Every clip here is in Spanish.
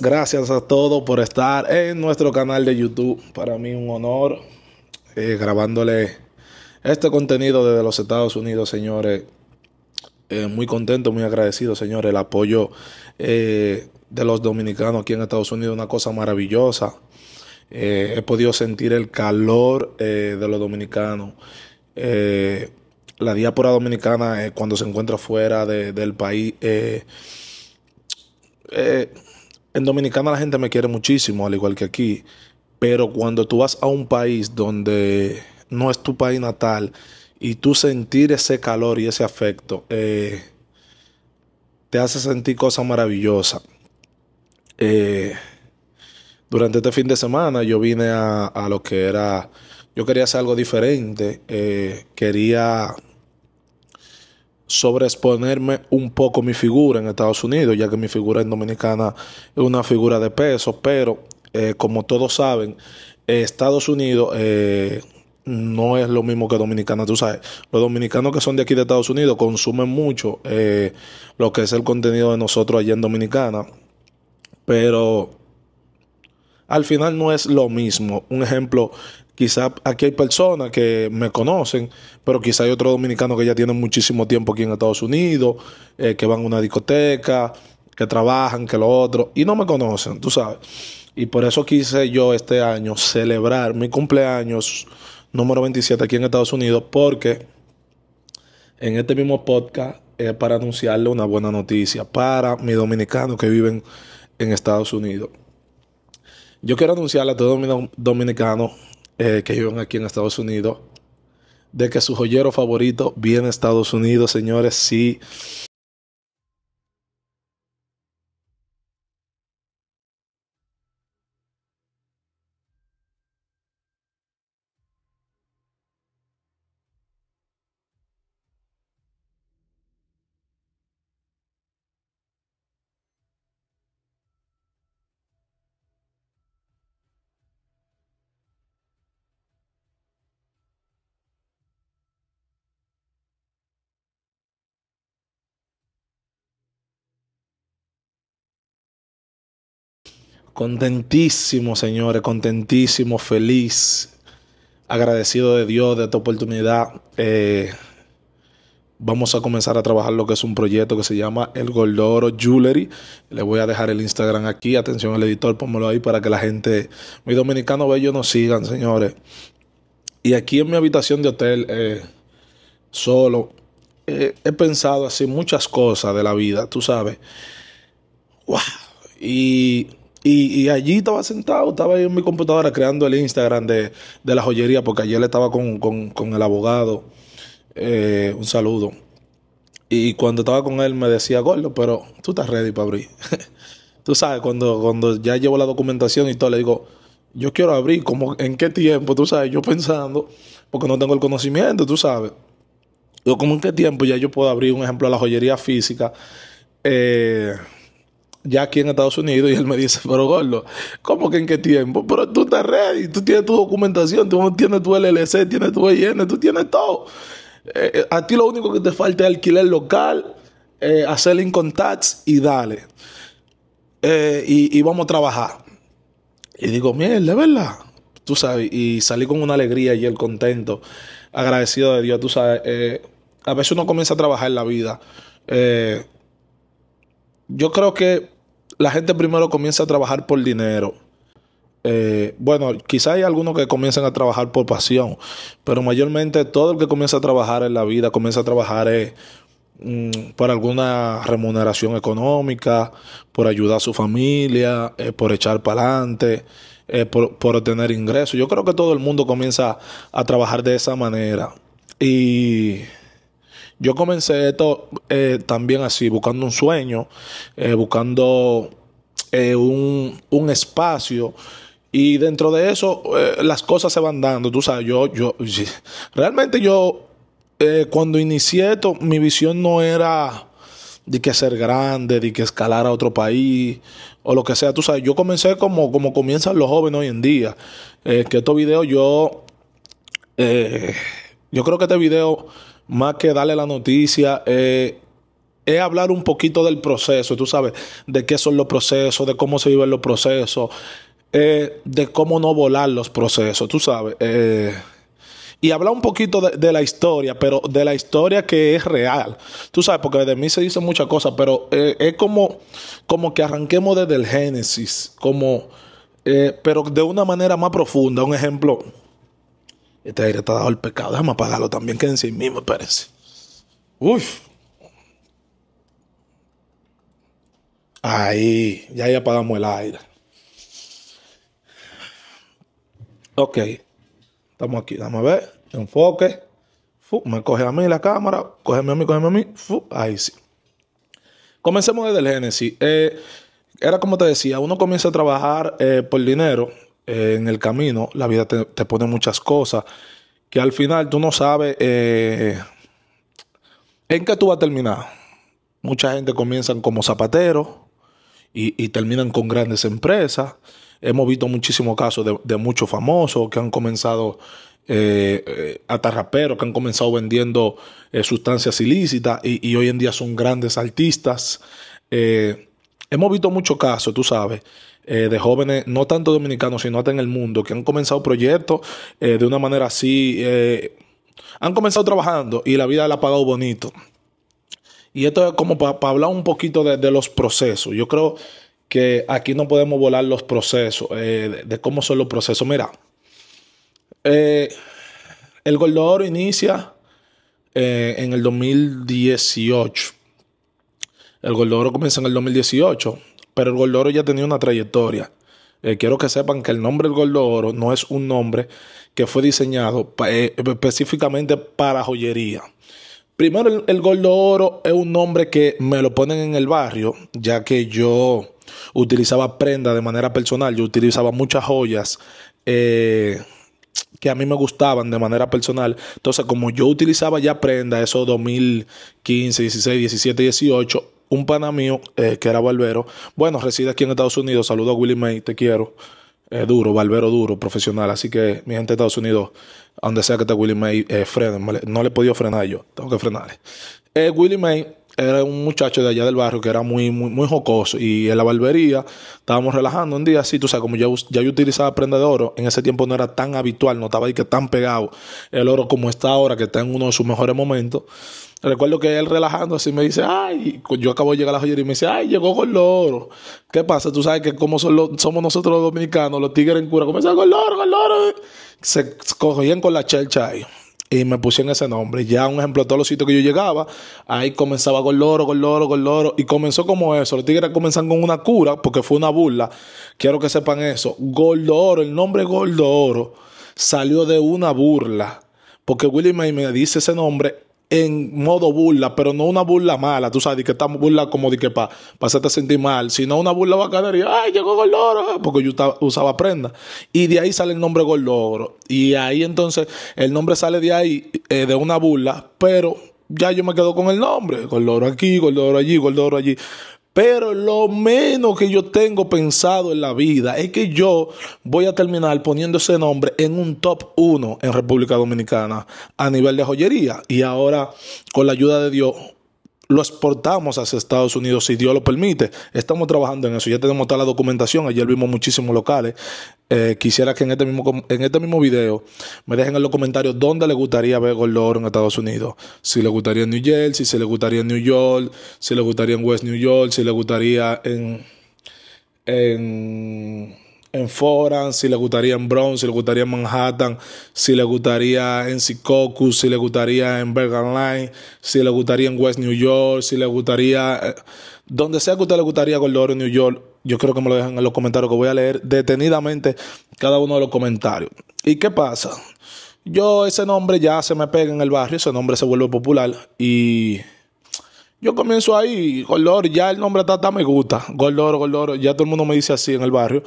Gracias a todos por estar en nuestro canal de YouTube. Para mí un honor eh, grabándole este contenido desde los Estados Unidos, señores. Eh, muy contento, muy agradecido, señores. El apoyo eh, de los dominicanos aquí en Estados Unidos, una cosa maravillosa. he podido sentir el calor de los dominicanos. la diáspora dominicana, cuando se encuentra fuera del país, eh, en Dominicana la gente me quiere muchísimo, al igual que aquí, pero cuando tú vas a un país donde no es tu país natal y tú sentir ese calor y ese afecto, eh, te hace sentir cosas maravillosas. Eh, durante este fin de semana yo vine a, lo que era, yo quería hacer algo diferente, eh, quería sobreexponerme un poco mi figura en Estados Unidos, ya que mi figura en Dominicana es una figura de peso, pero eh, como todos saben, eh, Estados Unidos eh, no es lo mismo que Dominicana, tú sabes, los dominicanos que son de aquí de Estados Unidos consumen mucho lo que es el contenido de nosotros allí en Dominicana, pero al final no es lo mismo. Un ejemplo, Quizá aquí hay personas que me conocen, pero quizá hay otros dominicanos que ya tienen muchísimo tiempo aquí en Estados Unidos, eh, que van a una discoteca, que trabajan, que lo otro, y no me conocen, tú sabes. Y por eso quise yo este año celebrar mi cumpleaños número 27 aquí en Estados Unidos, porque en este mismo podcast es para anunciarle una buena noticia para mis dominicanos que viven en Estados Unidos. Yo quiero anunciarle a todos los dominicanos eh, que viven aquí en Estados Unidos, de que su joyero favorito viene a Estados Unidos, señores, sí Contentísimo, señores, contentísimo, feliz, agradecido de Dios de esta oportunidad. Eh, vamos a comenzar a trabajar lo que es un proyecto que se llama El Goldoro Jewelry. Le voy a dejar el Instagram aquí. Atención al editor, pónmelo ahí para que la gente, mi dominicano bello, nos sigan, señores. Y aquí en mi habitación de hotel, eh, solo, eh, he pensado así muchas cosas de la vida, tú sabes. ¡Wow! Y y, allí estaba sentado, estaba ahí en mi computadora creando el Instagram de, la joyería, porque ayer le estaba con, el abogado. Eh, un saludo. Y cuando estaba con él me decía, Gordo, pero tú estás ready para abrir. tú sabes, cuando, cuando ya llevo la documentación y todo, le digo, yo quiero abrir, como en qué tiempo, tú sabes, yo pensando, porque no tengo el conocimiento, tú sabes. Yo, como en qué tiempo ya yo puedo abrir, un ejemplo, de la joyería física. Eh, ya aquí en Estados Unidos y él me dice, pero gordo, ¿cómo que en qué tiempo? Pero tú estás ready, tú tienes tu documentación, tú tienes tu LLC, tienes tu IN, e tú tienes todo. Eh, eh, a ti lo único que te falta es alquiler local, Hacerle eh, hacer income y dale. y, vamos a trabajar. Y digo, mierda, ¿verdad? Tú sabes, y salí con una alegría y el contento, agradecido de Dios, tú sabes. a veces uno comienza a trabajar en la vida. yo creo que la gente primero comienza a trabajar por dinero. Eh, bueno, quizá hay algunos que comienzan a trabajar por pasión, pero mayormente todo el que comienza a trabajar en la vida comienza a trabajar mm, por alguna remuneración económica, por ayudar a su familia, eh, por echar para adelante, eh, por, por obtener ingresos. Yo creo que todo el mundo comienza a trabajar de esa manera. Y yo comencé esto eh, también así, buscando un sueño, eh, buscando eh, un, espacio. Y dentro de eso, las cosas se van dando. Tú sabes, yo, yo, realmente yo, cuando inicié esto, mi visión no era de que ser grande, de que escalar a otro país o lo que sea. Tú sabes, yo comencé como, como comienzan los jóvenes hoy en día. que estos videos yo, yo creo que este video más que darle la noticia, eh, es hablar un poquito del proceso, tú sabes, de qué son los procesos, de cómo se viven los procesos, eh, de cómo no volar los procesos, tú sabes. Eh, y hablar un poquito de, la historia, pero de la historia que es real. Tú sabes, porque de mí se dice muchas cosas, pero es como, como que arranquemos desde el Génesis, como, pero de una manera más profunda. Un ejemplo. Este aire está dado al pecado. Déjame apagarlo también. Quédense ahí mismo, espérense. Uy. Ahí, ya ahí apagamos el aire. Ok. Estamos aquí. Dame a ver. Enfoque. me coge a mí la cámara. Cógeme a mí, cógeme a mí. ahí sí. Comencemos desde el Génesis. Eh, era como te decía, uno comienza a trabajar eh, por dinero eh, en el camino, la vida te, pone muchas cosas que al final tú no sabes eh, en qué tú vas a terminar. Mucha gente comienza como zapatero y, terminan con grandes empresas. Hemos visto muchísimos casos de, de muchos famosos que han comenzado a eh, eh raperos que han comenzado vendiendo sustancias ilícitas y, y, hoy en día son grandes artistas. hemos visto muchos casos, tú sabes, eh, de jóvenes, no tanto dominicanos, sino hasta en el mundo, que han comenzado proyectos eh, de una manera así, eh, han comenzado trabajando y la vida la ha pagado bonito. Y esto es como para hablar un poquito de, los procesos. Yo creo que aquí no podemos volar los procesos, de, de, cómo son los procesos. Mira, el Gordo Oro inicia en el 2018. El Gordo Oro comienza en el 2018 pero el Gordo Oro ya tenía una trayectoria. Eh, quiero que sepan que el nombre del Gordo Oro no es un nombre que fue diseñado eh, específicamente para joyería. Primero, el, gold Oro es un nombre que me lo ponen en el barrio, ya que yo utilizaba prenda de manera personal, yo utilizaba muchas joyas. Eh, que a mí me gustaban de manera personal. Entonces, como yo utilizaba ya prenda, eso 2015, 16, 17, 18, un pana mío eh, que era barbero, bueno, reside aquí en Estados Unidos, saludo a Willy May, te quiero. Eh, duro, barbero duro, profesional. Así que mi gente de Estados Unidos, donde sea que esté Willie May, eh, frenen. No le he podido frenar yo, tengo que frenarle. Eh, Willie May era un muchacho de allá del barrio que era muy, muy, muy jocoso. Y en la barbería estábamos relajando un día así, tú sabes, como ya, ya yo utilizaba prenda de oro, en ese tiempo no era tan habitual, no estaba ahí que tan pegado el oro como está ahora, que está en uno de sus mejores momentos. Recuerdo que él relajando así me dice, ay, yo acabo de llegar a la joyería y me dice, ay, llegó con loro. ¿Qué pasa? Tú sabes que como somos nosotros los dominicanos, los tigres en cura, comienzan con Oro, con Oro. Se cogían con la chelcha ahí. Y me pusieron ese nombre. Ya un ejemplo, todos los sitios que yo llegaba, ahí comenzaba con Oro, con Oro, con Oro. Y comenzó como eso. Los tigres comenzaron con una cura, porque fue una burla. Quiero que sepan eso. Gordo Oro, el nombre Gordo Oro salió de una burla. Porque Willy May me dice ese nombre en modo burla, pero no una burla mala, tú sabes, de que está burla como de que para pa hacerte sentir mal, sino una burla bacana ay, llegó Gordoro, ah, porque yo usaba prenda. Y de ahí sale el nombre Gordoro. Y ahí entonces el nombre sale de ahí, eh, de una burla, pero ya yo me quedo con el nombre, Gordoro aquí, Gordoro allí, Gordoro allí. Pero lo menos que yo tengo pensado en la vida es que yo voy a terminar poniendo ese nombre en un top 1 en República Dominicana a nivel de joyería. Y ahora, con la ayuda de Dios, lo exportamos hacia Estados Unidos si Dios lo permite. Estamos trabajando en eso, ya tenemos toda la documentación, ayer vimos muchísimos locales. Eh, quisiera que en este, mismo, en este mismo video me dejen en los comentarios dónde le gustaría ver Gold Oro en Estados Unidos. Si le gustaría en New Jersey, si le gustaría en New York, si le gustaría en West New York, si le gustaría en en Foran, si le gustaría en Bronx, si le gustaría en Manhattan, si le gustaría en Sikoku, si le gustaría en Bergenline, Line, si le gustaría en West New York, si le gustaría. Eh, donde sea que usted le gustaría Gordoro en New York, yo creo que me lo dejan en los comentarios, que voy a leer detenidamente cada uno de los comentarios. ¿Y qué pasa? Yo, ese nombre ya se me pega en el barrio, ese nombre se vuelve popular y. Yo comienzo ahí, Gordoro, ya el nombre está, me gusta. Gordoro, Goldoro, ya todo el mundo me dice así en el barrio.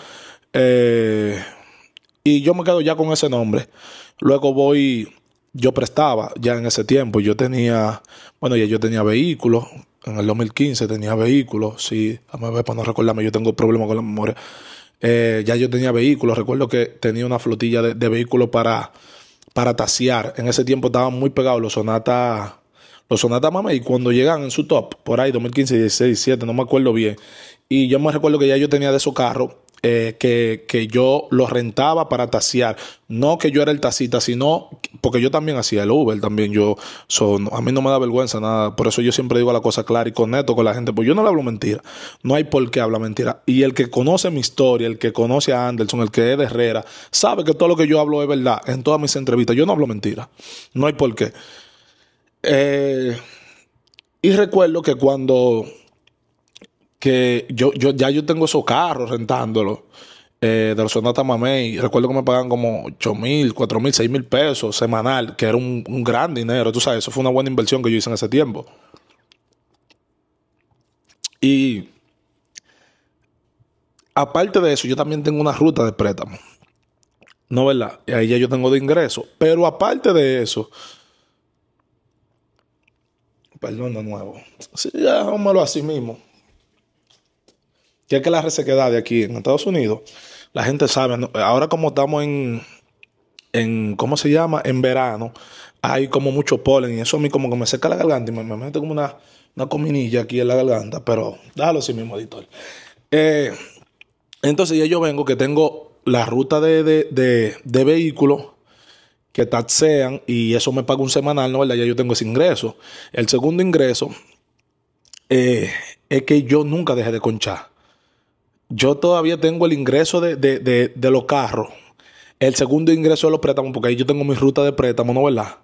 Eh, y yo me quedo ya con ese nombre. Luego voy, yo prestaba ya en ese tiempo, yo tenía, bueno, ya yo tenía vehículos, en el 2015 tenía vehículos, sí, a ver, para no recordarme, yo tengo problemas con la memoria. Eh, ya yo tenía vehículos, recuerdo que tenía una flotilla de, vehículos para, para tasear. En ese tiempo estaban muy pegados los Sonata los Sonata Mame y cuando llegan en su top, por ahí 2015, 16, 17, no me acuerdo bien. Y yo me recuerdo que ya yo tenía de esos carros eh, que, que, yo los rentaba para tasear. No que yo era el tacita, sino porque yo también hacía el Uber, también yo, son, a mí no me da vergüenza nada, por eso yo siempre digo la cosa clara y conecto con la gente, porque yo no le hablo mentira, no hay por qué hablar mentira. Y el que conoce mi historia, el que conoce a Anderson, el que es de Herrera, sabe que todo lo que yo hablo es verdad en todas mis entrevistas, yo no hablo mentira, no hay por qué. Eh, y recuerdo que cuando yo, ya yo tengo esos carros rentándolo. Eh, de los Sonata Mamey, recuerdo que me pagaban como 8 mil, 4 mil, 6 mil pesos semanal, que era un, un gran dinero, tú sabes, eso fue una buena inversión que yo hice en ese tiempo. Y aparte de eso, yo también tengo una ruta de préstamo. No, ¿verdad? Y ahí ya yo tengo de ingreso. Pero aparte de eso, perdón de nuevo, sí, ya, así mismo ya que la resequedad de aquí en Estados Unidos, la gente sabe, ahora como estamos en, ¿cómo se llama? En verano, hay como mucho polen y eso a mí como que me seca la garganta y me, me mete como una, cominilla aquí en la garganta, pero déjalo así mismo, editor. Eh, entonces ya yo vengo que tengo la ruta de, de, de, vehículos que taxean y eso me paga un semanal, ¿no? ¿Verdad? Ya yo tengo ese ingreso. El segundo ingreso eh, es que yo nunca dejé de conchar yo todavía tengo el ingreso de, de, de, los carros, el segundo ingreso de los préstamos, porque ahí yo tengo mi ruta de préstamo, ¿no verdad?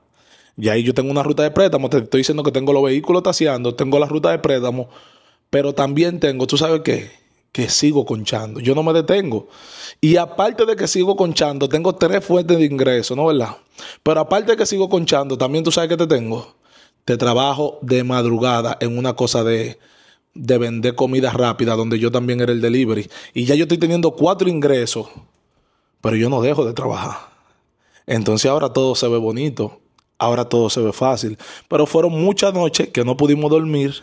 Y ahí yo tengo una ruta de préstamo, te estoy diciendo que tengo los vehículos taseando, tengo la ruta de préstamo, pero también tengo, ¿tú sabes qué? Que sigo conchando, yo no me detengo. Y aparte de que sigo conchando, tengo tres fuentes de ingreso, ¿no verdad? Pero aparte de que sigo conchando, también tú sabes que te tengo. Te trabajo de madrugada en una cosa de de vender comida rápida, donde yo también era el delivery, y ya yo estoy teniendo cuatro ingresos, pero yo no dejo de trabajar. Entonces ahora todo se ve bonito, ahora todo se ve fácil, pero fueron muchas noches que no pudimos dormir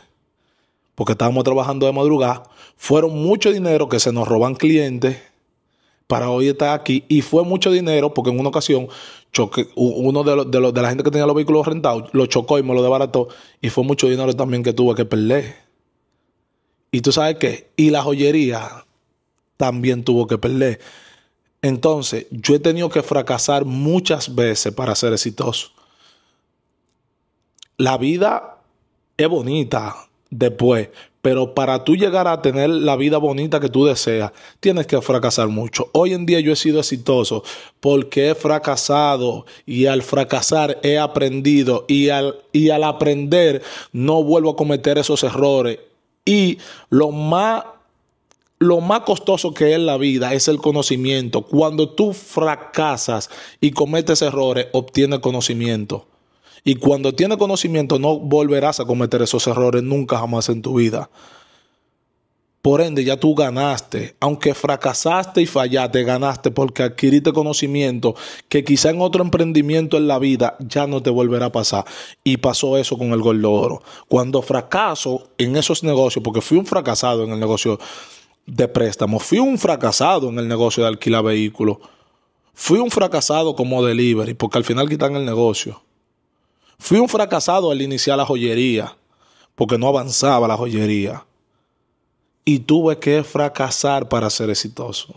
porque estábamos trabajando de madrugada, fueron mucho dinero que se nos roban clientes para hoy estar aquí y fue mucho dinero porque en una ocasión uno de, los, de, de la gente que tenía los vehículos rentados lo chocó y me lo desbarató y fue mucho dinero también que tuve que perder. Y tú sabes qué, y la joyería también tuvo que perder. Entonces, yo he tenido que fracasar muchas veces para ser exitoso. La vida es bonita después, pero para tú llegar a tener la vida bonita que tú deseas, tienes que fracasar mucho. Hoy en día yo he sido exitoso porque he fracasado y al fracasar he aprendido y al, y al aprender no vuelvo a cometer esos errores y lo más, lo más costoso que es la vida es el conocimiento. Cuando tú fracasas y cometes errores, obtienes conocimiento. Y cuando tienes conocimiento, no volverás a cometer esos errores nunca jamás en tu vida. Por ende, ya tú ganaste. Aunque fracasaste y fallaste, ganaste porque adquiriste conocimiento que quizá en otro emprendimiento en la vida ya no te volverá a pasar. Y pasó eso con el Gordo Oro. Cuando fracaso en esos negocios, porque fui un fracasado en el negocio de préstamos, fui un fracasado en el negocio de alquilar vehículos, fui un fracasado como delivery, porque al final quitan el negocio. Fui un fracasado al iniciar la joyería, porque no avanzaba la joyería y tuve que fracasar para ser exitoso.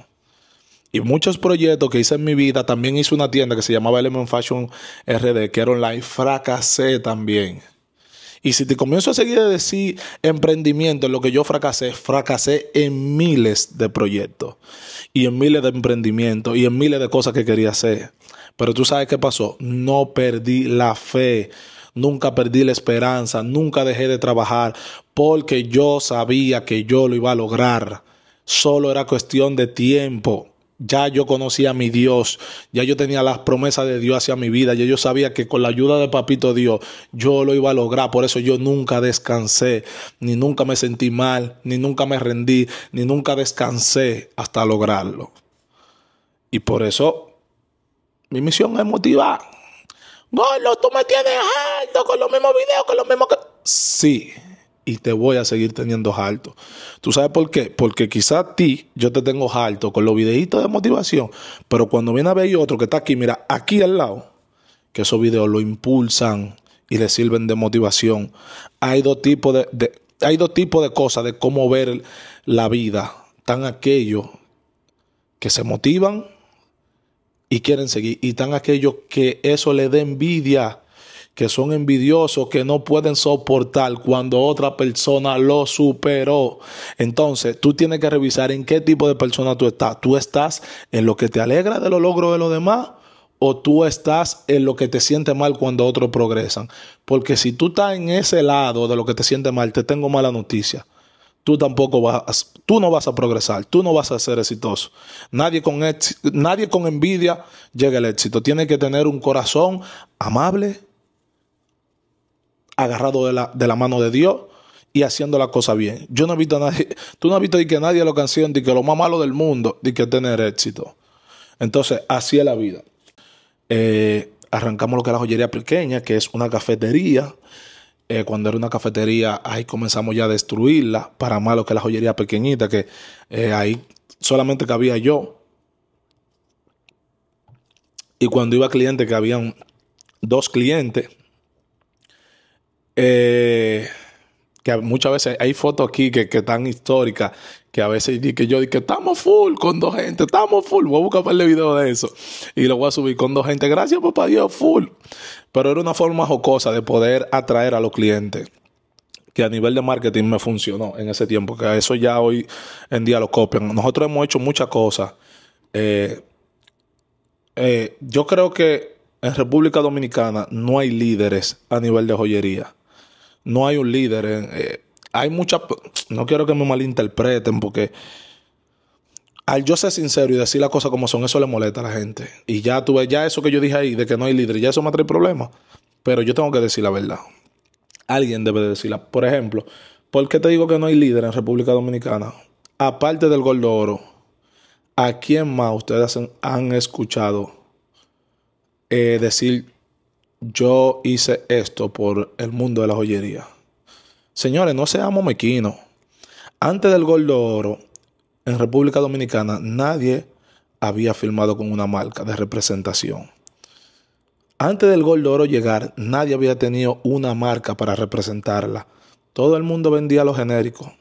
Y muchos proyectos que hice en mi vida, también hice una tienda que se llamaba Element Fashion RD, que era online, fracasé también. Y si te comienzo a seguir de decir emprendimiento, lo que yo fracasé, fracasé en miles de proyectos y en miles de emprendimientos y en miles de cosas que quería hacer. Pero tú sabes qué pasó, no perdí la fe. Nunca perdí la esperanza, nunca dejé de trabajar, porque yo sabía que yo lo iba a lograr. Solo era cuestión de tiempo. Ya yo conocía a mi Dios, ya yo tenía las promesas de Dios hacia mi vida, Y yo sabía que con la ayuda de Papito Dios yo lo iba a lograr, por eso yo nunca descansé, ni nunca me sentí mal, ni nunca me rendí, ni nunca descansé hasta lograrlo. Y por eso mi misión es motivar. Bueno, tú me tienes alto con los mismos videos, con los mismos... Sí, y te voy a seguir teniendo alto. ¿Tú sabes por qué? Porque quizás a ti yo te tengo alto con los videitos de motivación, pero cuando viene a ver otro que está aquí, mira, aquí al lado, que esos videos lo impulsan y le sirven de motivación. Hay dos tipos de, hay dos tipos de cosas de cómo ver la vida. Están aquellos que se motivan y quieren seguir, y están aquellos que eso le da envidia que son envidiosos, que no pueden soportar cuando otra persona lo superó. Entonces, tú tienes que revisar en qué tipo de persona tú estás. ¿Tú estás en lo que te alegra de los logros de los demás? ¿O tú estás en lo que te siente mal cuando otros progresan? Porque si tú estás en ese lado de lo que te siente mal, te tengo mala noticia tú tampoco vas, tú no vas a progresar, tú no vas a ser exitoso. Nadie con, nadie con envidia llega al éxito. Tiene que tener un corazón amable, agarrado de la, mano de Dios y haciendo la cosa bien. Yo no he visto a nadie, tú no has visto de que nadie lo canción de que lo más malo del mundo de que tener éxito. Entonces, así es la vida. Eh, arrancamos lo que es la joyería pequeña, que es una cafetería. Eh, cuando era una cafetería, ahí comenzamos ya a destruirla para más lo que la joyería pequeñita, que eh, ahí solamente cabía yo. Y cuando iba cliente, que habían dos clientes, eh, que muchas veces hay fotos aquí que, que están históricas, que a veces que yo digo que estamos full con dos gente, estamos full, voy a buscar el video de eso y lo voy a subir con dos gente, gracias papá Dios, full. Pero era una forma jocosa de poder atraer a los clientes, que a nivel de marketing me funcionó en ese tiempo, que eso ya hoy en día lo copian. Nosotros hemos hecho muchas cosas. Eh, eh, yo creo que en República Dominicana no hay líderes a nivel de joyería no hay un líder. Eh, eh, hay muchas... No quiero que me malinterpreten porque al yo ser sincero y decir las cosas como son, eso le molesta a la gente. Y ya tuve, ya eso que yo dije ahí, de que no hay líder, ya eso me trae problemas. Pero yo tengo que decir la verdad. Alguien debe decirla. Por ejemplo, ¿por qué te digo que no hay líder en República Dominicana? Aparte del Gordo Oro, ¿a quién más ustedes han escuchado eh, decir yo hice esto por el mundo de la joyería. Señores, no seamos mequinos. Antes del Gol Oro, en República Dominicana, nadie había firmado con una marca de representación. Antes del Gol Oro llegar, nadie había tenido una marca para representarla. Todo el mundo vendía lo genérico.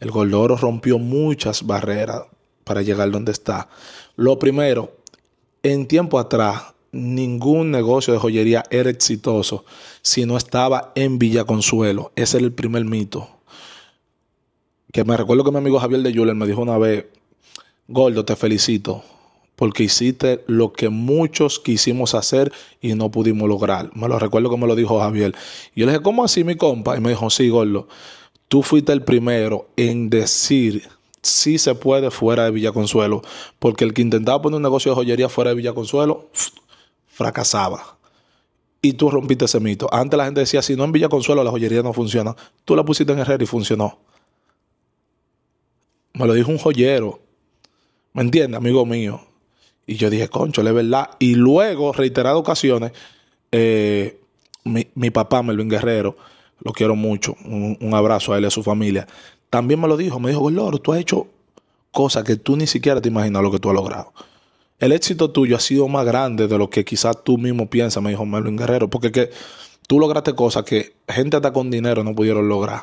El Gol Oro rompió muchas barreras para llegar donde está. Lo primero, en tiempo atrás, ningún negocio de joyería era exitoso si no estaba en Villa Consuelo. Ese era el primer mito. Que me recuerdo que mi amigo Javier de Yuler me dijo una vez, Gordo, te felicito, porque hiciste lo que muchos quisimos hacer y no pudimos lograr. Me lo recuerdo como lo dijo Javier. Y yo le dije, ¿cómo así mi compa? Y me dijo, sí, Gordo, tú fuiste el primero en decir si se puede fuera de Villa Consuelo, porque el que intentaba poner un negocio de joyería fuera de Villa Consuelo, fracasaba. Y tú rompiste ese mito. Antes la gente decía, si no en Villa Consuelo la joyería no funciona. Tú la pusiste en Guerrero y funcionó. Me lo dijo un joyero. ¿Me entiendes, amigo mío? Y yo dije, concho, es verdad. Y luego, reiteradas ocasiones, eh, mi, mi, papá, Melvin Guerrero, lo quiero mucho. Un, abrazo a él y a su familia. También me lo dijo. Me dijo, Loro, tú has hecho cosas que tú ni siquiera te imaginas lo que tú has logrado el éxito tuyo ha sido más grande de lo que quizás tú mismo piensas, me dijo Melvin Guerrero, porque tú lograste cosas que gente hasta con dinero no pudieron lograr.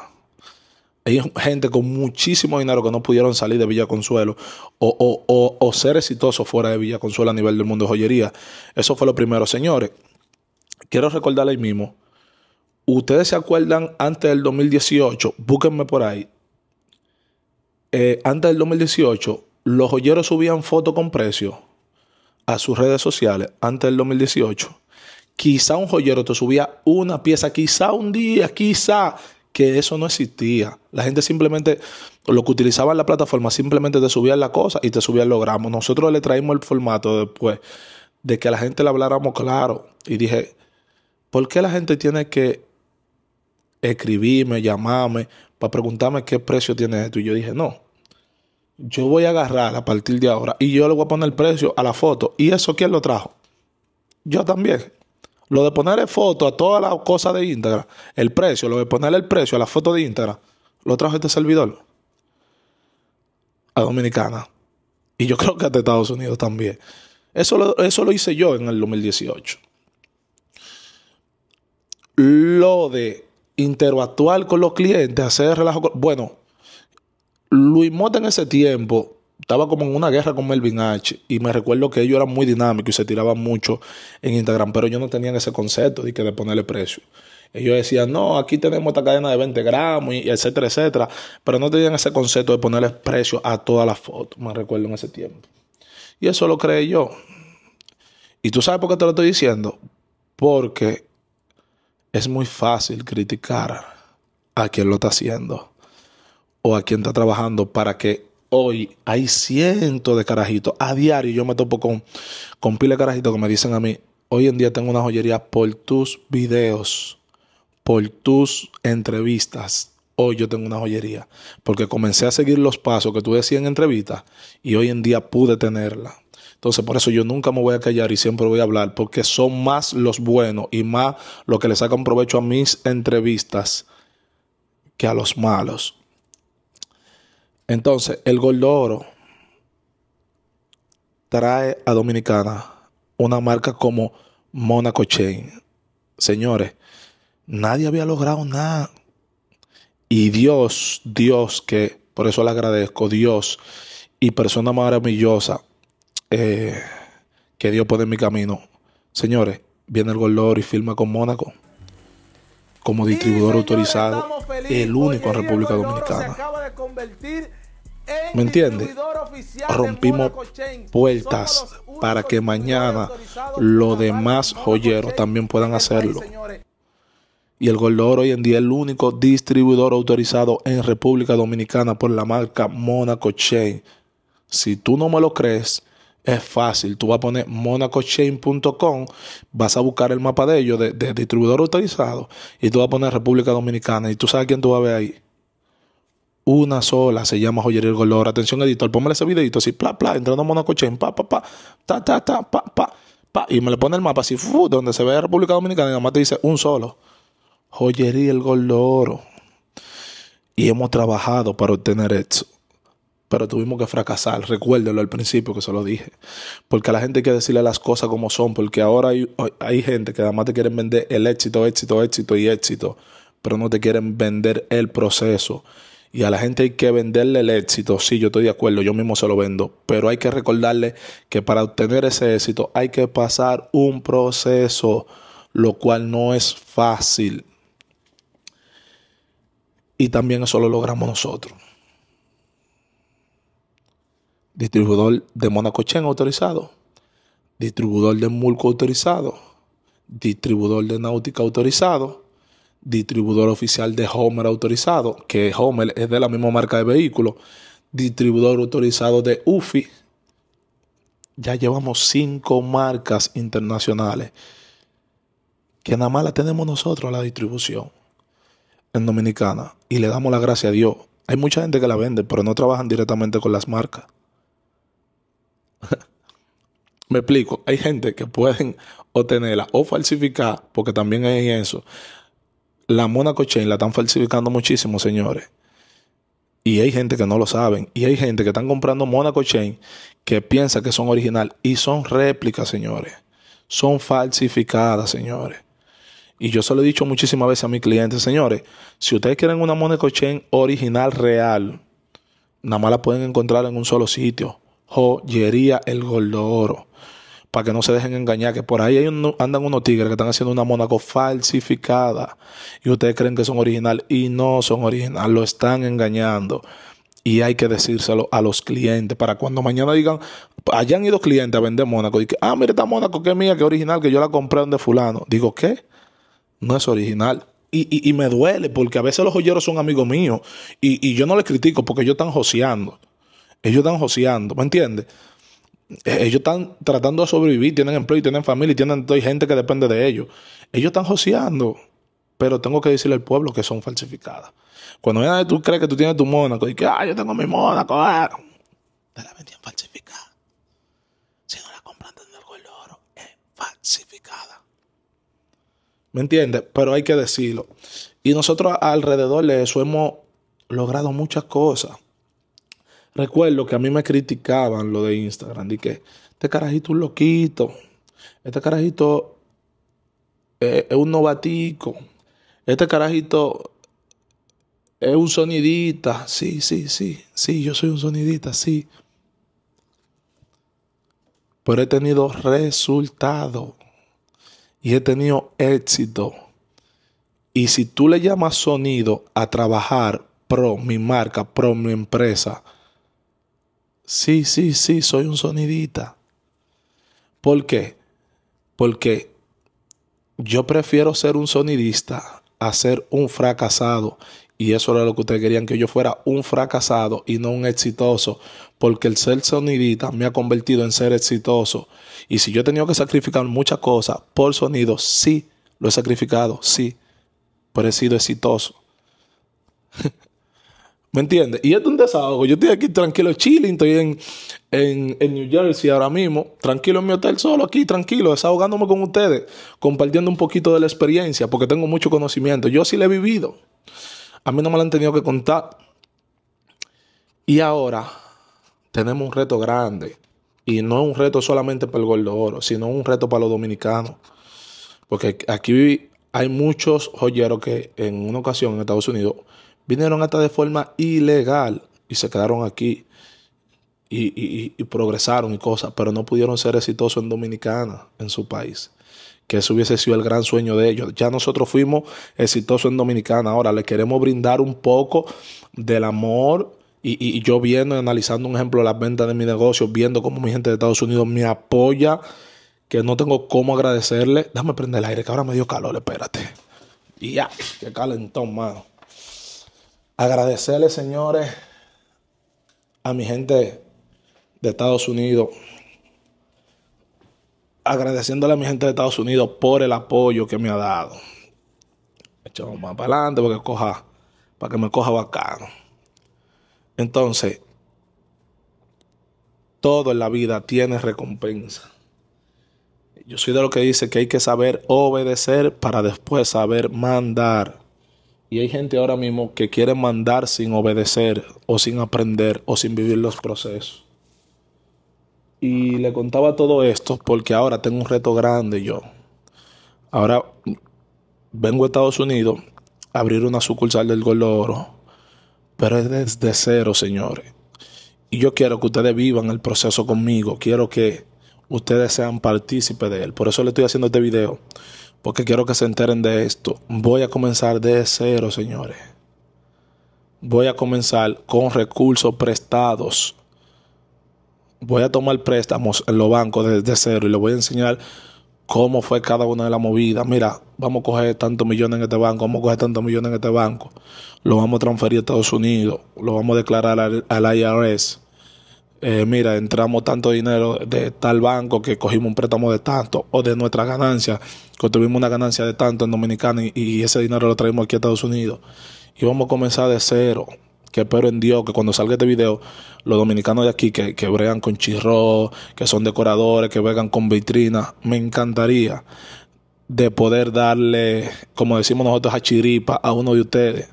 Hay gente con muchísimo dinero que no pudieron salir de Villa Consuelo o, ser exitoso fuera de Villa Consuelo a nivel del mundo de joyería. Eso fue lo primero. Señores, quiero recordarles ahí mismo. Ustedes se acuerdan antes del 2018, búsquenme por ahí. Eh, antes del 2018, los joyeros subían fotos con precios a sus redes sociales antes del 2018, quizá un joyero te subía una pieza, quizá un día, quizá que eso no existía. La gente simplemente, lo que utilizaba en la plataforma, simplemente te subían la cosa y te subían los gramos. Nosotros le traímos el formato después de que a la gente le habláramos claro. Y dije, ¿por qué la gente tiene que escribirme, llamarme, para preguntarme qué precio tiene esto? Y yo dije, no, yo voy a agarrar a partir de ahora y yo le voy a poner el precio a la foto. ¿Y eso quién lo trajo? Yo también. Lo de ponerle foto a todas las cosas de Instagram, el precio, lo de ponerle el precio a la foto de Instagram, lo trajo este servidor. A Dominicana. Y yo creo que hasta Estados Unidos también. Eso lo, eso lo hice yo en el 2018. Lo de interactuar con los clientes, hacer relajo. bueno, Luis Mota en ese tiempo estaba como en una guerra con Melvin H. Y me recuerdo que ellos eran muy dinámicos y se tiraban mucho en Instagram, pero ellos no tenían ese concepto de que de ponerle precio. Ellos decían, no, aquí tenemos esta cadena de 20 gramos, y etcétera, etcétera. Pero no tenían ese concepto de ponerle precio a todas las fotos, me recuerdo en ese tiempo. Y eso lo creé yo. Y tú sabes por qué te lo estoy diciendo. Porque es muy fácil criticar a quien lo está haciendo a quien está trabajando para que hoy hay cientos de carajitos. A diario yo me topo con, con de carajitos que me dicen a mí, hoy en día tengo una joyería por tus videos, por tus entrevistas. Hoy yo tengo una joyería, porque comencé a seguir los pasos que tú decías en entrevistas y hoy en día pude tenerla. Entonces, por eso yo nunca me voy a callar y siempre voy a hablar, porque son más los buenos y más los que le sacan provecho a mis entrevistas que a los malos. Entonces, el Gordoro trae a Dominicana una marca como Monaco Chain. Señores, nadie había logrado nada. Y Dios, Dios, que por eso le agradezco, Dios y persona maravillosa eh, que Dios pone en mi camino. Señores, viene el Gordoro y firma con Mónaco como distribuidor autorizado, el único en República Dominicana. ¿Me entiendes? Rompimos puertas para que mañana los demás joyeros también puedan este hacerlo. Y el Oro hoy en día es el único distribuidor autorizado en República Dominicana por la marca Monaco Chain. Si tú no me lo crees, es fácil, tú vas a poner monacochain.com, vas a buscar el mapa de ellos, de, distribuidor autorizado, y tú vas a poner República Dominicana. ¿Y tú sabes quién tú vas a ver ahí? Una sola, se llama Joyería El Oro. Atención, editor, póngale ese videito así, pla, pla, entrando a Monacochain, pa, pa, pa, ta, ta, ta, pa, pa, pa, y me le pone el mapa así, fu, donde se ve República Dominicana, y nada más te dice un solo. Joyería El Oro. Y hemos trabajado para obtener esto pero tuvimos que fracasar. recuérdenlo al principio que se lo dije. Porque a la gente hay que decirle las cosas como son, porque ahora hay, hay gente que además te quieren vender el éxito, éxito, éxito y éxito, pero no te quieren vender el proceso. Y a la gente hay que venderle el éxito. Sí, yo estoy de acuerdo, yo mismo se lo vendo. Pero hay que recordarle que para obtener ese éxito hay que pasar un proceso, lo cual no es fácil. Y también eso lo logramos nosotros distribuidor de Monacochen autorizado, distribuidor de Mulco autorizado, distribuidor de Náutica autorizado, distribuidor oficial de Homer autorizado, que Homer es de la misma marca de vehículo. distribuidor autorizado de UFI. Ya llevamos cinco marcas internacionales que nada más la tenemos nosotros la distribución en Dominicana y le damos la gracia a Dios. Hay mucha gente que la vende, pero no trabajan directamente con las marcas. Me explico, hay gente que pueden obtenerla o falsificar, porque también hay eso. La Monaco Chain la están falsificando muchísimo, señores. Y hay gente que no lo saben. Y hay gente que están comprando Monaco Chain que piensa que son original y son réplicas, señores. Son falsificadas, señores. Y yo se lo he dicho muchísimas veces a mis clientes, señores, si ustedes quieren una Monaco Chain original real, nada más la pueden encontrar en un solo sitio, joyería el gordo oro. Para que no se dejen engañar, que por ahí andan unos tigres que están haciendo una Mónaco falsificada y ustedes creen que son original y no son original, lo están engañando y hay que decírselo a los clientes para cuando mañana digan, hayan ido clientes a vender Mónaco y que, ah, mira esta Mónaco que es mía, que original, que yo la compré donde fulano. Digo, ¿qué? No es original. Y, me duele porque a veces los joyeros son amigos míos y, y yo no les critico porque ellos están joseando. Ellos están joseando, ¿me entiendes? E-, ellos están tratando de sobrevivir, tienen empleo y tienen familia y tienen hay gente que depende de ellos. Ellos están joseando, pero tengo que decirle al pueblo que son falsificadas. Cuando tú crees que tú tienes tu Mónaco y que, ah, yo tengo mi Mónaco, ah", te la vendían falsificada. Si no la compran del el oro, es falsificada. ¿Me entiendes? Pero hay que decirlo. Y nosotros alrededor de eso hemos logrado muchas cosas. Recuerdo que a mí me criticaban lo de Instagram, Dije, que este carajito es un loquito, este carajito eh, es, un novatico, este carajito es un sonidita, sí, sí, sí, sí, yo soy un sonidita, sí. Pero he tenido resultado y he tenido éxito. Y si tú le llamas sonido a trabajar pro mi marca, pro mi empresa, Sí, sí, sí, soy un sonidita. ¿Por qué? Porque yo prefiero ser un sonidista a ser un fracasado. Y eso era lo que ustedes querían, que yo fuera un fracasado y no un exitoso. Porque el ser sonidita me ha convertido en ser exitoso. Y si yo he tenido que sacrificar muchas cosas por sonido, sí, lo he sacrificado, sí. Pero he sido exitoso. ¿Me entiendes? Y es un desahogo. Yo estoy aquí tranquilo, chilling, estoy en, en, en, New Jersey ahora mismo, tranquilo en mi hotel, solo aquí, tranquilo, desahogándome con ustedes, compartiendo un poquito de la experiencia, porque tengo mucho conocimiento. Yo sí lo he vivido. A mí no me lo han tenido que contar. Y ahora tenemos un reto grande. Y no es un reto solamente para el Gordo Oro, sino un reto para los dominicanos. Porque aquí hay muchos joyeros que en una ocasión en Estados Unidos vinieron hasta de forma ilegal y se quedaron aquí y, progresaron y cosas, pero no pudieron ser exitosos en Dominicana, en su país. Que eso hubiese sido el gran sueño de ellos. Ya nosotros fuimos exitosos en Dominicana. Ahora les queremos brindar un poco del amor y, yo viendo y analizando un ejemplo de las ventas de mi negocio, viendo cómo mi gente de Estados Unidos me apoya, que no tengo cómo agradecerle. dame prender el aire, que ahora me dio calor, espérate. Y ya, que calentón, mano. Agradecerle, señores, a mi gente de Estados Unidos. Agradeciéndole a mi gente de Estados Unidos por el apoyo que me ha dado. Echamos más para adelante porque coja, para que me coja bacano. Entonces, todo en la vida tiene recompensa. Yo soy de lo que dice que hay que saber obedecer para después saber mandar. Y hay gente ahora mismo que quiere mandar sin obedecer o sin aprender o sin vivir los procesos. Y le contaba todo esto porque ahora tengo un reto grande yo. Ahora vengo a Estados Unidos a abrir una sucursal del Oro, pero es desde cero, señores. Y yo quiero que ustedes vivan el proceso conmigo. Quiero que ustedes sean partícipes de él. Por eso le estoy haciendo este video porque quiero que se enteren de esto. Voy a comenzar de cero, señores. Voy a comenzar con recursos prestados. Voy a tomar préstamos en los bancos desde cero y les voy a enseñar cómo fue cada una de las movidas. Mira, vamos a coger tantos millones en este banco, vamos a coger tantos millones en este banco. Lo vamos a transferir a Estados Unidos, lo vamos a declarar al, al IRS eh, mira, entramos tanto dinero de tal banco que cogimos un préstamo de tanto, o de nuestra ganancia, que tuvimos una ganancia de tanto en Dominicana y, ese dinero lo traemos aquí a Estados Unidos. Y vamos a comenzar de cero que espero en Dios que cuando salga este video, los dominicanos de aquí que, que bregan con chirro, que son decoradores, que bregan con vitrinas, me encantaría de poder darle, como decimos nosotros, a chiripa a uno de ustedes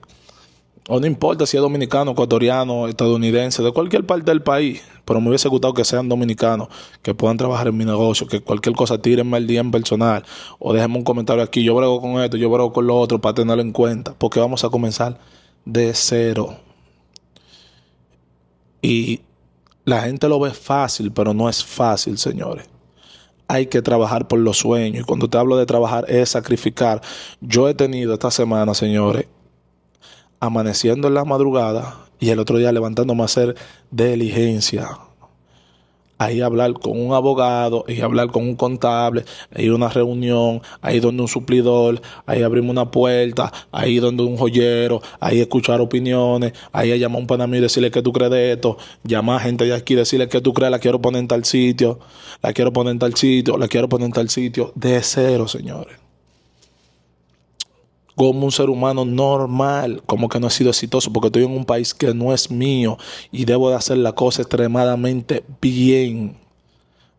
o no importa si es dominicano, ecuatoriano, estadounidense, de cualquier parte del país, pero me hubiese gustado que sean dominicanos, que puedan trabajar en mi negocio, que cualquier cosa tiren el día en personal o déjenme un comentario aquí, yo brego con esto, yo brego con lo otro para tenerlo en cuenta, porque vamos a comenzar de cero. Y la gente lo ve fácil, pero no es fácil, señores hay que trabajar por los sueños. Y cuando te hablo de trabajar es sacrificar. Yo he tenido esta semana, señores, amaneciendo en la madrugada y el otro día levantándome a hacer diligencia. Ahí hablar con un abogado, ahí hablar con un contable, ahí una reunión, ahí donde un suplidor, ahí abrimos una puerta, ahí donde un joyero, ahí escuchar opiniones, ahí llamar a un panamí y decirle que tú crees de esto, llamar a gente de aquí y decirle que tú crees, la quiero poner en tal sitio, la quiero poner en tal sitio, la quiero poner en tal sitio, de cero, señores como un ser humano normal, como que no he sido exitoso porque estoy en un país que no es mío y debo de hacer la cosa extremadamente bien.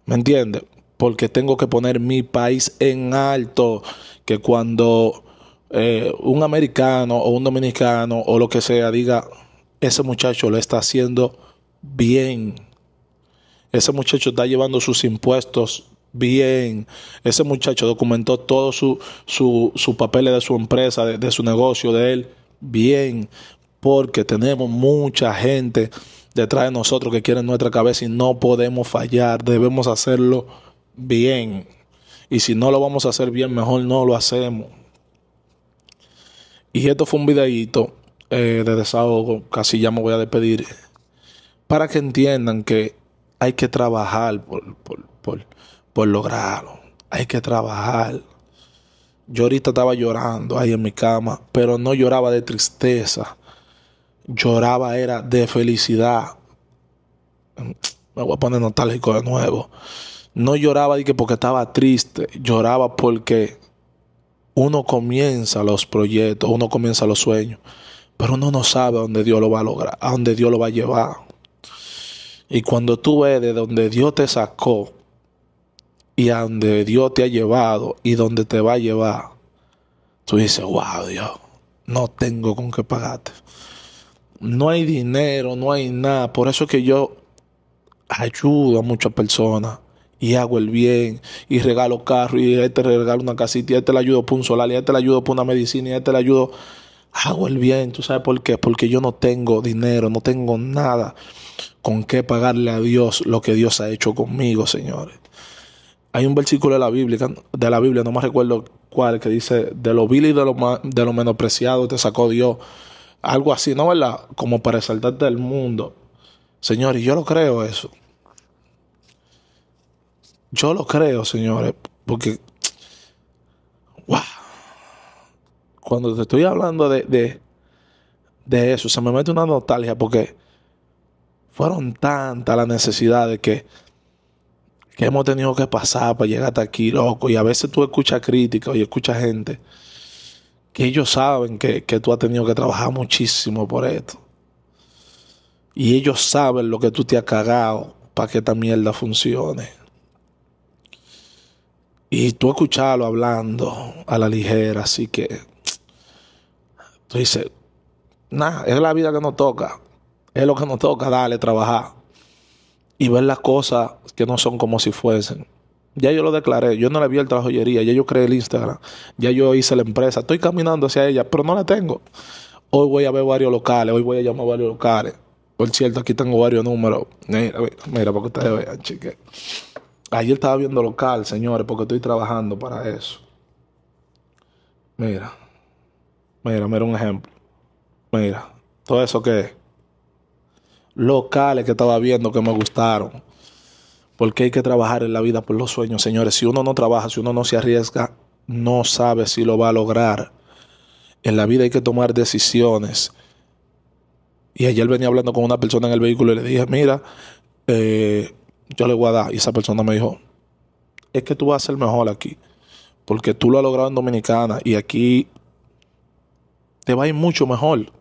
¿Me entiendes? Porque tengo que poner mi país en alto, que cuando eh, un americano o un dominicano o lo que sea diga, ese muchacho lo está haciendo bien. Ese muchacho está llevando sus impuestos bien, ese muchacho documentó todos sus papeles de su empresa, de, su negocio, de él, bien, porque tenemos mucha gente detrás de nosotros que quiere nuestra cabeza y no podemos fallar, debemos hacerlo bien. Y si no lo vamos a hacer bien, mejor no lo hacemos. Y esto fue un videíto eh, de desahogo, casi ya me voy a despedir, para que entiendan que hay que trabajar por por pues lograrlo. Hay que trabajar. Yo ahorita estaba llorando ahí en mi cama, pero no lloraba de tristeza. Lloraba era de felicidad. Me voy a poner nostálgico de nuevo. No lloraba porque estaba triste, lloraba porque uno comienza los proyectos, uno comienza los sueños, pero uno no sabe a dónde Dios lo va a lograr, a dónde Dios lo va a llevar. Y cuando tú ves de donde Dios te sacó, y a donde Dios te ha llevado y donde te va a llevar, tú dices, wow, Dios, no tengo con qué pagarte. No hay dinero, no hay nada. Por eso que yo ayudo a muchas personas y hago el bien y regalo carro y este regalo una casita y este le ayudo por un solar y este le ayudo por una medicina y este le ayudo. Hago el bien, ¿tú sabes por qué? Porque yo no tengo dinero, no tengo nada con qué pagarle a Dios lo que Dios ha hecho conmigo, señores hay un versículo de la Biblia, de la Biblia no me recuerdo cuál, que dice, de lo vil y de lo, de lo menospreciado te sacó Dios. Algo así, ¿no? ¿Verdad? Como para saltarte del mundo. Señores, yo lo creo eso. Yo lo creo, señores, porque... ¡Wow! Cuando te estoy hablando de, de, de eso, se me mete una nostalgia porque fueron tantas las necesidades que que hemos tenido que pasar para llegar hasta aquí, loco. Y a veces tú escuchas críticas y escuchas gente que ellos saben que, tú has tenido que trabajar muchísimo por esto. Y ellos saben lo que tú te has cagado para que esta mierda funcione. Y tú escucharlo hablando a la ligera, así que tú dices, nada, es la vida que nos toca, es lo que nos toca, dale, trabajar y ver las cosas que no son como si fuesen. Ya yo lo declaré, yo no le vi el trabajo joyería, ya yo creé el Instagram, ya yo hice la empresa, estoy caminando hacia ella, pero no la tengo. Hoy voy a ver varios locales, hoy voy a llamar varios locales. Por cierto, aquí tengo varios números. Mira, mira, para que ustedes vean, chique. Ayer estaba viendo local, señores, porque estoy trabajando para eso. Mira, mira, mira un ejemplo. Mira, todo eso que es locales que estaba viendo que me gustaron. Porque hay que trabajar en la vida por los sueños, señores. Si uno no trabaja, si uno no se arriesga, no sabe si lo va a lograr. En la vida hay que tomar decisiones. Y ayer venía hablando con una persona en el vehículo y le dije, mira, eh, yo le voy a dar. Y esa persona me dijo, es que tú vas a ser mejor aquí. Porque tú lo has logrado en Dominicana y aquí te va a ir mucho mejor.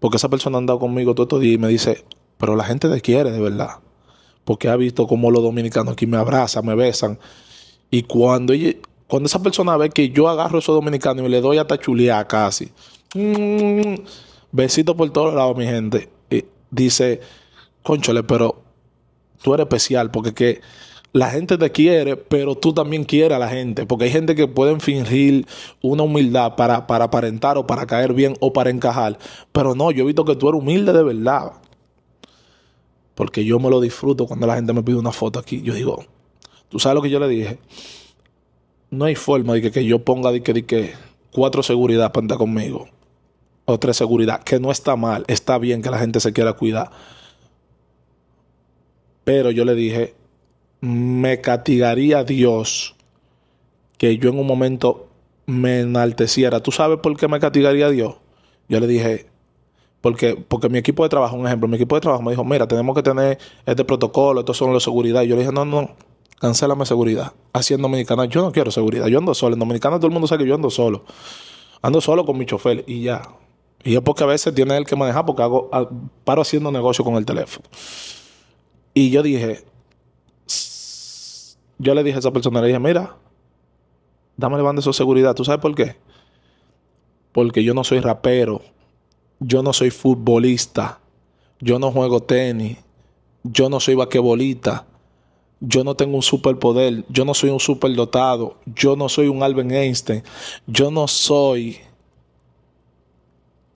Porque esa persona ha andado conmigo todo estos días y me dice, pero la gente te quiere de verdad. Porque ha visto cómo los dominicanos aquí me abrazan, me besan. Y cuando, cuando esa persona ve que yo agarro a esos dominicanos y le doy hasta chulear casi, mm, besito por todos lados, mi gente, y dice, conchole, pero tú eres especial porque que la gente te quiere, pero tú también quieres a la gente, porque hay gente que pueden fingir una humildad para, aparentar o para caer bien o para encajar, pero no, yo he visto que tú eres humilde de verdad, porque yo me lo disfruto cuando la gente me pide una foto aquí, yo digo, tú sabes lo que yo le dije, no hay forma de que, yo ponga de que, de que cuatro seguridad para andar conmigo, o tres seguridad, que no está mal, está bien que la gente se quiera cuidar, pero yo le dije, me castigaría Dios que yo en un momento me enalteciera. ¿Tú sabes por qué me castigaría Dios? Yo le dije, porque, porque mi equipo de trabajo, un ejemplo, mi equipo de trabajo me dijo, mira, tenemos que tener este protocolo, esto son los seguridad. Y yo le dije, no, no, cancélame seguridad. Así en Dominicana, yo no quiero seguridad, yo ando solo. En Dominicana todo el mundo sabe que yo ando solo. Ando solo con mi chofer y ya. Y es porque a veces tiene él que manejar porque hago, ah, paro haciendo negocio con el teléfono. Y yo dije, yo le dije a esa persona, le dije, mira, dame el bando de seguridad. ¿Tú sabes por qué? Porque yo no soy rapero, yo no soy futbolista, yo no juego tenis, yo no soy vaquebolita, yo no tengo un superpoder, yo no soy un superdotado, yo no soy un Albert Einstein, yo no soy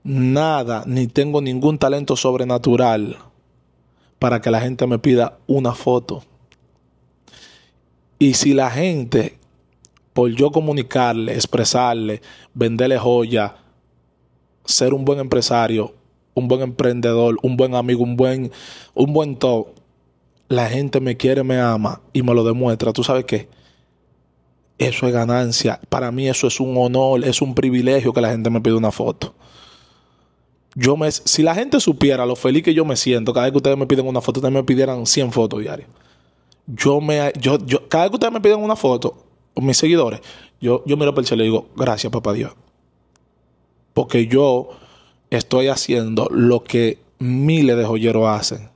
nada, ni tengo ningún talento sobrenatural para que la gente me pida una foto. Y si la gente, por yo comunicarle, expresarle, venderle joya, ser un buen empresario, un buen emprendedor, un buen amigo, un buen, un buen todo, la gente me quiere, me ama y me lo demuestra, ¿tú sabes qué? Eso es ganancia. Para mí eso es un honor, es un privilegio que la gente me pida una foto. Yo me, si la gente supiera lo feliz que yo me siento cada vez que ustedes me piden una foto, ustedes me pidieran 100 fotos diarias yo me, cada vez que ustedes me piden una foto, mis seguidores, yo, yo miro para el cielo y digo, gracias, papá Dios. Porque yo estoy haciendo lo que miles de joyeros hacen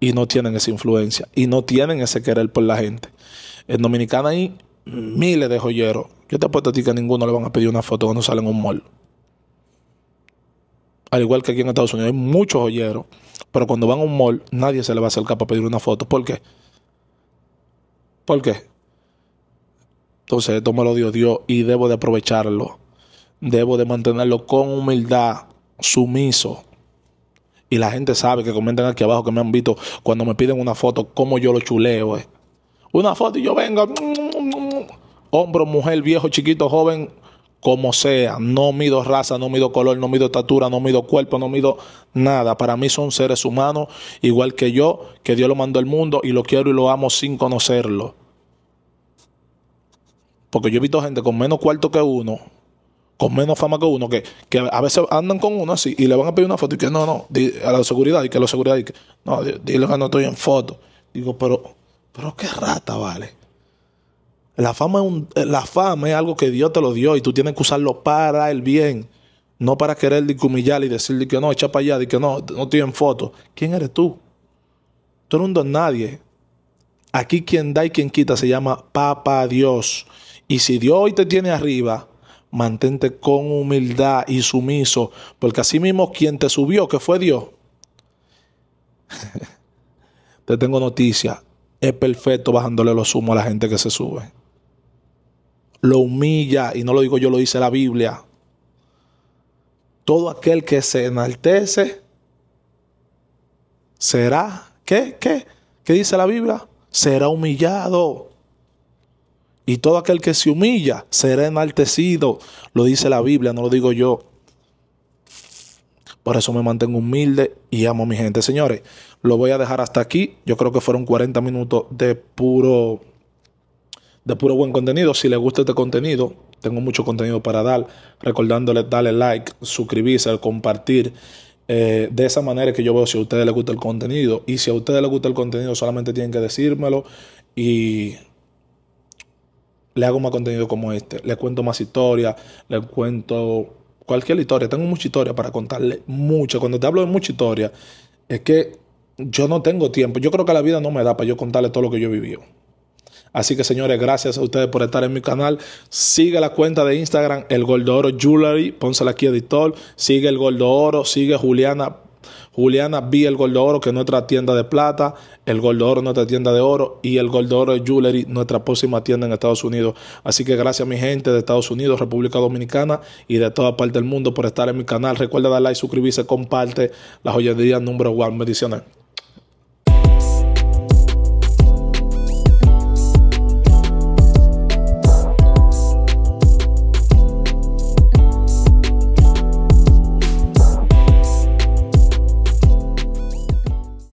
y no tienen esa influencia y no tienen ese querer por la gente. En Dominicana hay miles de joyeros. Yo te apuesto a ti que a ninguno le van a pedir una foto cuando salen a un mall. Al igual que aquí en Estados Unidos hay muchos joyeros, pero cuando van a un mall nadie se le va a acercar para pedir una foto. ¿Por qué? ¿Por qué? Entonces esto me lo dio Dios y debo de aprovecharlo. Debo de mantenerlo con humildad, sumiso. Y la gente sabe que comentan aquí abajo que me han visto cuando me piden una foto, cómo yo lo chuleo. Eh. Una foto y yo vengo. Mm, mm, mm, Hombro, mujer, viejo, chiquito, joven, como sea, no mido raza, no mido color, no mido estatura, no mido cuerpo, no mido nada. Para mí son seres humanos, igual que yo, que Dios lo mandó al mundo y lo quiero y lo amo sin conocerlo. Porque yo he visto gente con menos cuarto que uno, con menos fama que uno, que, a veces andan con uno así y le van a pedir una foto y que no, no, a la seguridad y que la seguridad y que no, dile que no estoy en foto. Digo, pero, pero qué rata, vale. Eh, la fama, es algo que Dios te lo dio y tú tienes que usarlo para el bien. No para querer humillar y decirle que no, echa para allá, de que no, no tienen foto. ¿Quién eres tú? Tú eres un nadie. Aquí quien da y quien quita se llama Papa Dios. Y si Dios hoy te tiene arriba, mantente con humildad y sumiso, porque así mismo quien te subió, que fue Dios. te tengo noticia, es perfecto bajándole los sumo a la gente que se sube lo humilla, y no lo digo yo, lo dice la Biblia. Todo aquel que se enaltece será, ¿qué? ¿Qué? ¿Qué dice la Biblia? Será humillado. Y todo aquel que se humilla será enaltecido. Lo dice la Biblia, no lo digo yo. Por eso me mantengo humilde y amo a mi gente. Señores, lo voy a dejar hasta aquí. Yo creo que fueron 40 minutos de puro de puro buen contenido. Si les gusta este contenido, tengo mucho contenido para dar. Recordándoles darle like, suscribirse, compartir. Eh, de esa manera que yo veo si a ustedes les gusta el contenido. Y si a ustedes les gusta el contenido, solamente tienen que decírmelo y le hago más contenido como este. le cuento más historias, le cuento cualquier historia. Tengo mucha historia para contarle mucha. Cuando te hablo de mucha historia, es que yo no tengo tiempo. Yo creo que la vida no me da para yo contarle todo lo que yo he vivido. Así que señores, gracias a ustedes por estar en mi canal. Sigue la cuenta de Instagram, el Gold Oro Jewelry, pónsela aquí editor. Sigue el Gordo Oro, sigue Juliana. Juliana vi el Gold Oro, que es nuestra tienda de plata, el Gordo Oro, nuestra tienda de oro, y el Gold Oro Jewelry, nuestra próxima tienda en Estados Unidos. Así que gracias, a mi gente de Estados Unidos, República Dominicana y de toda parte del mundo por estar en mi canal. Recuerda dar like, suscribirse, comparte la joyería número one, Bendiciones.